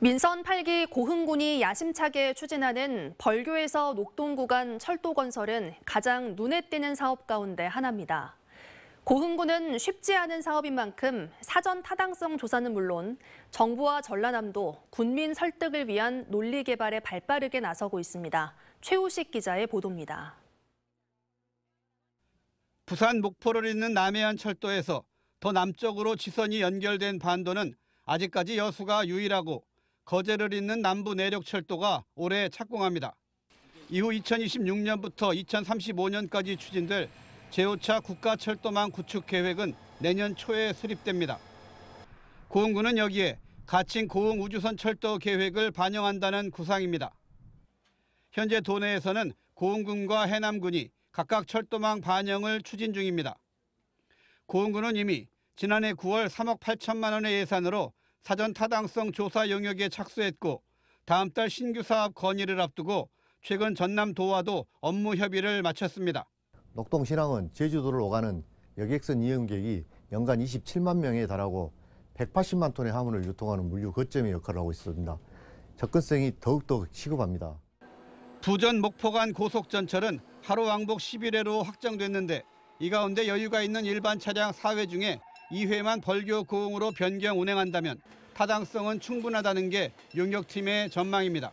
민선 8기 고흥군이 야심차게 추진하는 벌교에서 녹동 구간 철도 건설은 가장 눈에 띄는 사업 가운데 하나입니다. 고흥군은 쉽지 않은 사업인 만큼 사전 타당성 조사는 물론 정부와 전라남도 군민 설득을 위한 논리 개발에 발빠르게 나서고 있습니다. 최우식 기자의 보도입니다. 부산 목포를 잇는 남해안 철도에서 더 남쪽으로 지선이 연결된 반도는 아직까지 여수가 유일하고 거제를 잇는 남부 내륙 철도가 올해 착공합니다. 이후 2026년부터 2035년까지 추진될 제5차 국가철도망 구축 계획은 내년 초에 수립됩니다. 고흥군은 여기에 가칭 고흥 우주선 철도 계획을 반영한다는 구상입니다. 현재 도내에서는 고흥군과 해남군이 각각 철도망 반영을 추진 중입니다. 고흥군은 이미 지난해 9월 3억 8천만 원의 예산으로 사전 타당성 조사 영역에 착수했고 다음 달 신규 사업 건의를 앞두고 최근 전남 도와도 업무 협의를 마쳤습니다. 녹동 신항은 제주도를 오가는 여객선 이용객이 연간 27만 명에 달하고 180만 톤의 화물을 유통하는 물류 거점의 역할을 하고 있습니다. 접근성이 더욱더 시급합니다. 부전 목포간 고속전철은 하루 왕복 11회로 확정됐는데 이 가운데 여유가 있는 일반 차량 4회 중에 2회만 벌교 구흥으로 변경 운행한다면 타당성은 충분하다는 게 용역팀의 전망입니다.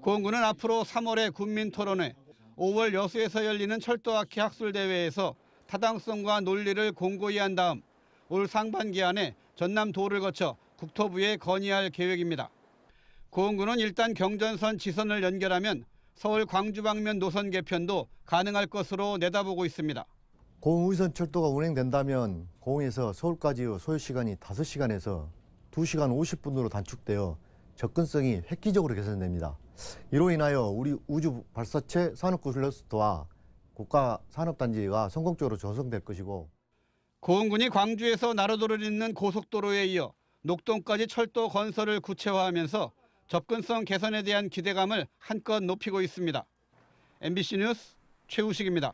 고군은 앞으로 3월에 국민토론회, 5월 여수에서 열리는 철도학회 학술대회에서 타당성과 논리를 공고히 한 다음 올 상반기 안에 전남도를 거쳐 국토부에 건의할 계획입니다. 고흥군은 일단 경전선 지선을 연결하면 서울 광주 방면 노선 개편도 가능할 것으로 내다보고 있습니다. 고흥의선 철도가 운행된다면 고흥에서 서울까지의 소요시간이 5시간에서 2시간 50분으로 단축되어 접근성이 획기적으로 개선됩니다. 이로 인하여 우리 우주 발사체 산업구 슬러스터와 국가 산업단지가 성공적으로 조성될 것이고 고흥군이 광주에서 나로도를 잇는 고속도로에 이어 녹동까지 철도 건설을 구체화하면서 접근성 개선에 대한 기대감을 한껏 높이고 있습니다. MBC 뉴스 최우식입니다.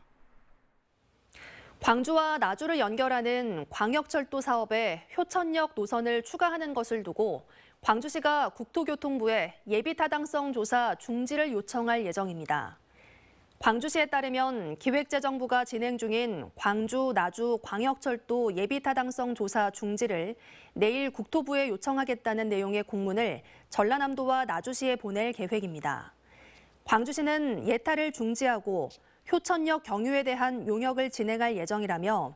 광주와 나주를 연결하는 광역철도 사업에 효천역 노선을 추가하는 것을 두고 광주시가 국토교통부에 예비타당성 조사 중지를 요청할 예정입니다. 광주시에 따르면 기획재정부가 진행 중인 광주 나주 광역철도 예비타당성 조사 중지를 내일 국토부에 요청하겠다는 내용의 공문을 전라남도와 나주시에 보낼 계획입니다. 광주시는 예타를 중지하고 효천역 경유에 대한 용역을 진행할 예정이라며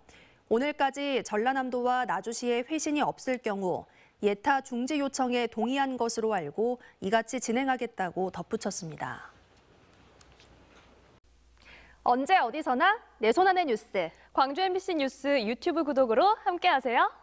오늘까지 전라남도와 나주시에 회신이 없을 경우 예타 중지 요청에 동의한 것으로 알고 이같이 진행하겠다고 덧붙였습니다. 언제 어디서나 내 손안의 뉴스, 광주 MBC 뉴스 유튜브 구독으로 함께하세요.